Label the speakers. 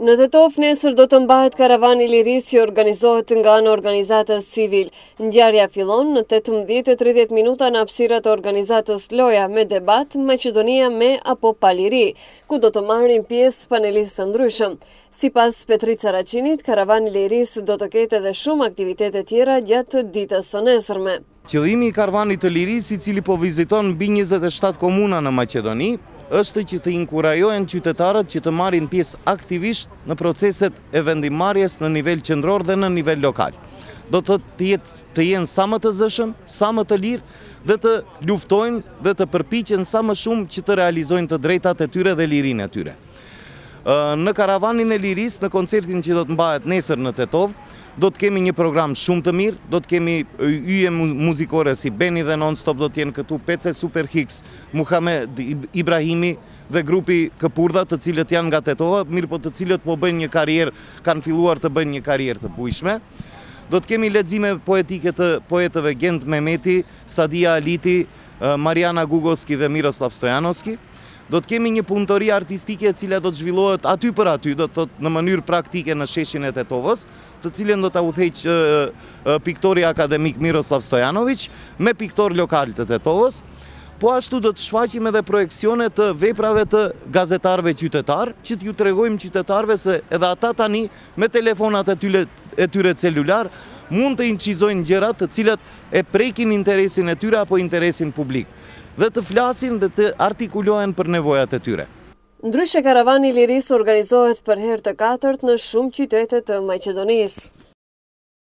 Speaker 1: Në të tofë nesër do të mbahet karavan i liris që organizohet nga në organizatës civil. Ndjarja filon në 18.30 minuta në apsirat organizatës loja me debat Macedonia me apo paliri, ku do të marrin pjesë panelistë të ndryshëm. Si pas Petrit Saracinit, karavan i liris do të kete dhe shumë aktivitetet tjera gjatë ditës së nesërme.
Speaker 2: Qëllimi i karvanit të liris i cili po viziton bi 27 komuna në Macedoni, është që të inkurajojnë qytetarët që të marin pjes aktivisht në proceset e vendimarjes në nivel qëndror dhe në nivel lokal. Do të jetë të jenë sa më të zëshëm, sa më të lirë dhe të luftojnë dhe të përpichen sa më shumë që të realizojnë të drejtat e tyre dhe lirin e tyre në karavanin e liris, në koncertin që do të mbajet nesër në Tetov, do të kemi një program shumë të mirë, do të kemi yje muzikore si Beni dhe Non Stop do të jenë këtu, PC Super Hicks, Muhammed Ibrahimi dhe grupi Këpurdha të cilët janë nga Tetova, mirë po të cilët po bëjnë një karierë, kanë filluar të bëjnë një karierë të bujshme. Do të kemi ledzime poetike të poetëve Gjend Mehmeti, Sadia Aliti, Mariana Gugoski dhe Miroslav Stojanoski do të kemi një punëtori artistike e cilë do të zhvillohet aty për aty, do të thotë në mënyrë praktike në sheshin e Tetovës, të cilën do ta udhëheqë piktori akademik Miroslav Stojanovic me piktor lokal të Tetovës, po ashtu do të shfaqim edhe projekcionet të veprave të gazetarëve qytetar, që të tregojmë qytetarëve se edhe ata tani me telefonat e tyre e tyre celular mund të incizojnë gjëra të cilat e prekin interesin e tyre apo interesin publik dhe të flasin dhe të artikulohen për nevojat e tyre.
Speaker 1: Ndryshe karavani liris organizohet për herë të katërt në shumë qytetet të Majqedonisë.